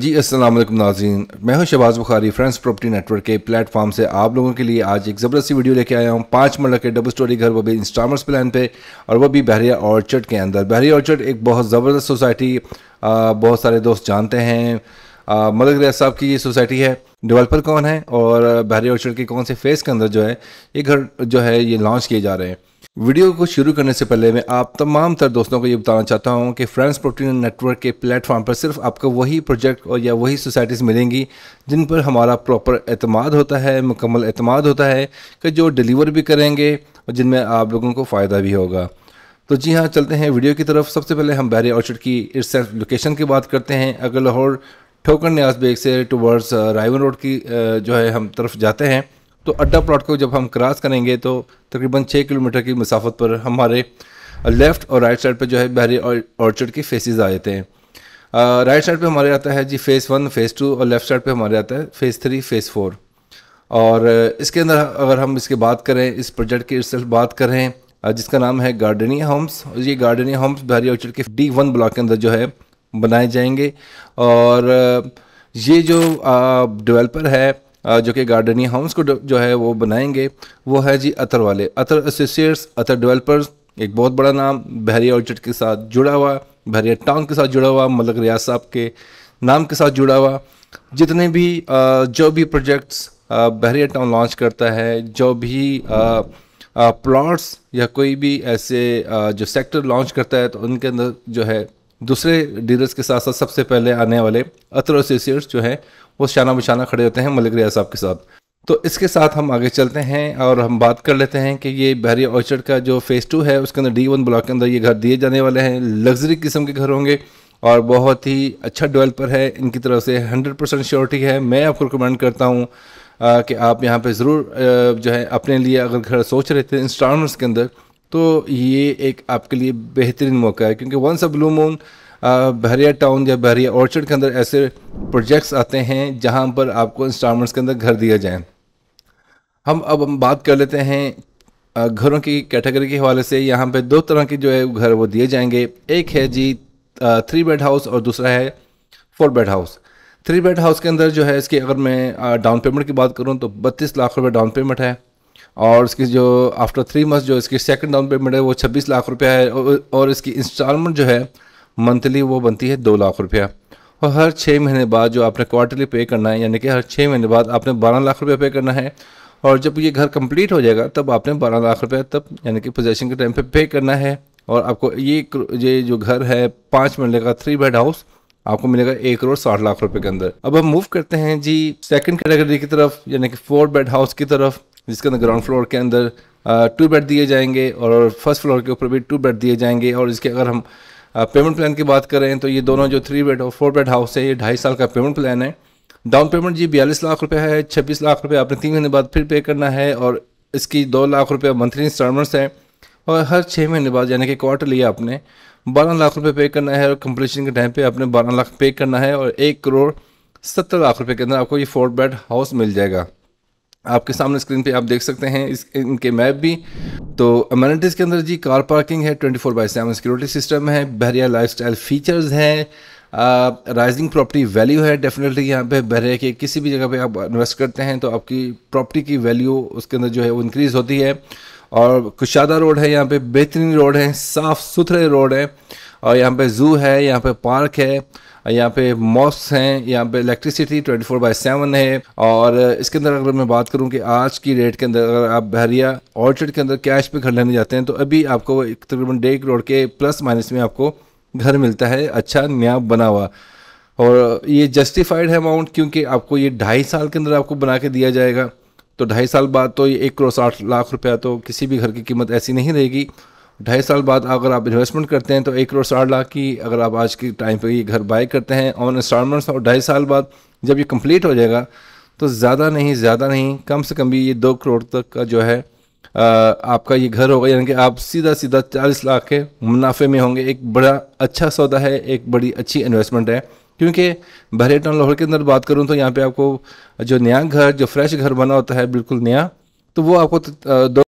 जी असल नाजीन मैं हूं Shabaz Bukhari friends property network के प्लेटफॉर्म से आप लोगों के लिए आज एक ज़बरदस्ती वीडियो लेके आया हूं पाँच मरल के डबल स्टोरी घर वो भी इंस्टामर्स प्लान पे और वो भी बहरिया ऑर्चर्ड के अंदर बहरिया ऑर्चर्ड एक बहुत ज़बरदस्त सोसाइटी बहुत सारे दोस्त जानते हैं मलक रिया साहब की ये सोसाइटी है डेवलपर कौन है और बहरिया ऑर्चर्ड के कौन से फेस के अंदर जो है ये घर जो है ये लॉन्च किए जा रहे हैं वीडियो को शुरू करने से पहले मैं आप तमाम तर दोस्तों को ये बताना चाहता हूँ कि फ्रेंड्स प्रोटीन नेटवर्क के प्लेटफॉर्म पर सिर्फ आपको वही प्रोजेक्ट और या वही सोसाइटीज़ मिलेंगी जिन पर हमारा प्रॉपर अतमाद होता है मुकम्मल अतमाद होता है कि जो डिलीवर भी करेंगे और जिनमें आप लोगों को फ़ायदा भी होगा तो जी हाँ चलते हैं वीडियो की तरफ सबसे पहले हम बहरे ऑर्चर्ड की इस लोकेशन की बात करते हैं अगर लाहौर ठोकर न्याज बेग से टूवर्ड्स रायवन रोड की uh, जो है हम तरफ जाते हैं तो अड्डा प्लॉट को जब हम क्रॉस करेंगे तो तकरीबन छः किलोमीटर की मसाफत पर हमारे लेफ़्ट और राइट साइड पर जो है बहरी ऑर्चर्ड के फेसेस आ जाते हैं राइट साइड पर हमारे आता है जी फेस वन फ़ेज़ टू और लेफ़्ट साइड पर हमारे आता है फ़ेज़ थ्री फ़ेज़ फोर और इसके अंदर अगर हम इसके बात करें इस प्रोजेक्ट की इससे बात करें जिसका नाम है गार्डनिया होम्स ये गार्डनिया होम्स बहरी ऑर्चर्ड के डी वन ब्लॉक के अंदर जो है बनाए जाएंगे और ये जो डेवलपर है जो कि गार्डनिया हाउस को जो है वो बनाएंगे वो है जी अतर वाले अतर एसोसिएट्स अतर डेवलपर्स एक बहुत बड़ा नाम बहरिया ऑर्चर्ड के साथ जुड़ा हुआ बहरिया टाउन के साथ जुड़ा हुआ मलक रियाज साहब के नाम के साथ जुड़ा हुआ जितने भी जो भी प्रोजेक्ट्स बहरिया टाउन लॉन्च करता है जो भी प्लॉट्स या कोई भी ऐसे जो सेक्टर लॉन्च करता है तो उनके अंदर जो है दूसरे डीलर्स के साथ साथ सबसे पहले आने वाले अतर एसोसिएट्स जो हैं वो शाना बिशाना खड़े होते हैं मलिक रिया साहब के साथ तो इसके साथ हम आगे चलते हैं और हम बात कर लेते हैं कि ये बहरिया ऑर्चर्ड का जो फ़ेज़ टू है उसके अंदर डी वन ब्लॉक के अंदर ये घर दिए जाने वाले हैं लग्जरी किस्म के घर होंगे और बहुत ही अच्छा डेवलपर है इनकी तरफ से 100 परसेंट श्योरिटी है मैं आपको रिकमेंड करता हूँ कि आप यहाँ पे ज़रूर जो है अपने लिए अगर घर सोच रहे थे इंस्टॉलमेंट्स के अंदर तो ये एक आपके लिए बेहतरीन मौका है क्योंकि once a blue moon Bahria town या बहरिया ऑर्चर्ड के अंदर ऐसे प्रोजेक्ट्स आते हैं जहाँ पर आपको इंस्टॉलमेंट्स के अंदर घर दिया जाए हम अब हम बात कर लेते हैं घरों की कैटेगरी के हवाले से यहाँ पे दो तरह के जो है घर वो दिए जाएंगे एक है जी थ्री बेड हाउस और दूसरा है four bed house three bed house के अंदर जो है इसकी अगर मैं डाउन पेमेंट की बात करूँ तो बत्तीस लाख रुपये डाउन पेमेंट है और इसकी जो आफ्टर थ्री मंथ जो इसकी सेकंड डाउन पेमेंट है वो छब्बीस लाख रुपया है और इसकी इंस्टॉलमेंट जो है मंथली वो बनती है दो लाख रुपया और हर छः महीने बाद जो आपने क्वार्टरली पे करना है यानी कि हर छः महीने बाद आपने बारह लाख रुपया पे करना है और जब ये घर कंप्लीट हो जाएगा तब आपने बारह लाख रुपया तब यानी कि पोजेशन के टाइम पर पे करना है और आपको ये ये जो घर है पाँच मरले का थ्री बेड हाउस आपको मिलेगा एक करोड़ साठ लाख रुपए के अंदर अब हम मूव करते हैं जी सेकंड कैटेगरी की तरफ यानी कि फोर बेड हाउस की तरफ जिसके अंदर ग्राउंड फ्लोर के अंदर टू बेड दिए जाएंगे और फर्स्ट फ्लोर के ऊपर भी टू बेड दिए जाएंगे और इसके अगर हम पेमेंट प्लान की बात करें तो ये दोनों जो थ्री बेड और फोर बेड हाउस है ये ढाई साल का पेमेंट प्लान है डाउन पेमेंट जी बयालीस लाख रुपये है छब्बीस लाख रुपये आपने तीन महीने बाद फिर पे करना है और इसकी दो लाख रुपये मंथली इंस्टॉलमेंट्स हैं और हर छः महीने बाद यानी कि क्वार्टरली आपने बारह लाख रुपये पे करना है और कंप्लीशन के टाइम पे आपने बारह लाख पे करना है और एक करोड़ सत्तर लाख रुपए के अंदर आपको ये फोर बेड हाउस मिल जाएगा आपके सामने स्क्रीन पे आप देख सकते हैं इस इनके मैप भी तो अमेनिटीज़ के अंदर जी कार पार्किंग है 24 four by seven security system है बहरिया लाइफस्टाइल फीचर्स हैं राइजिंग प्रॉपर्टी वैल्यू है डेफिनेटली यहाँ पे बहरिया के किसी भी जगह पे आप इन्वेस्ट करते हैं तो आपकी प्रॉपर्टी की वैल्यू उसके अंदर जो है वो इंक्रीज़ होती है और कुशादा रोड है यहाँ पे बेहतरीन रोड है साफ़ सुथरे रोड है और यहाँ पे जू है यहाँ पे पार्क है यहाँ पे मॉस्क हैं यहाँ पे इलेक्ट्रिसिटी 24 फोर बाई सेवन है और इसके अंदर अगर मैं बात करूँ कि आज की रेट के अंदर अगर आप बहरिया ऑर्चर्ड के अंदर कैश पे घर लेने जाते हैं तो अभी आपको तकरीबन डेढ़ करोड़ के प्लस माइनस में आपको घर मिलता है अच्छा नया बना हुआ और ये जस्टिफाइड है अमाउंट क्योंकि आपको ये ढाई साल के अंदर आपको बना के दिया जाएगा तो ढाई साल बाद तो ये एक करोड़ साठ लाख रुपया तो किसी भी घर की कीमत ऐसी नहीं रहेगी ढाई साल बाद अगर आप इन्वेस्टमेंट करते हैं तो एक करोड़ साठ लाख की अगर आप आज के टाइम पर ये घर बाय करते हैं ऑन इंस्टॉलमेंट्स और ढाई साल बाद जब ये कंप्लीट हो जाएगा तो ज़्यादा नहीं ज़्यादा नहीं कम से कम भी ये दो करोड़ तक का जो है आ, आपका ये घर होगा यानी कि आप सीधा सीधा चालीस लाख के मुनाफे में होंगे एक बड़ा अच्छा सौदा है एक बड़ी अच्छी इन्वेस्टमेंट है क्योंकि बहरेटन लाहौर के अंदर बात करूँ तो यहाँ पर आपको जो नया घर जो फ्रेश घर बना होता है बिल्कुल नया तो वो आपको दो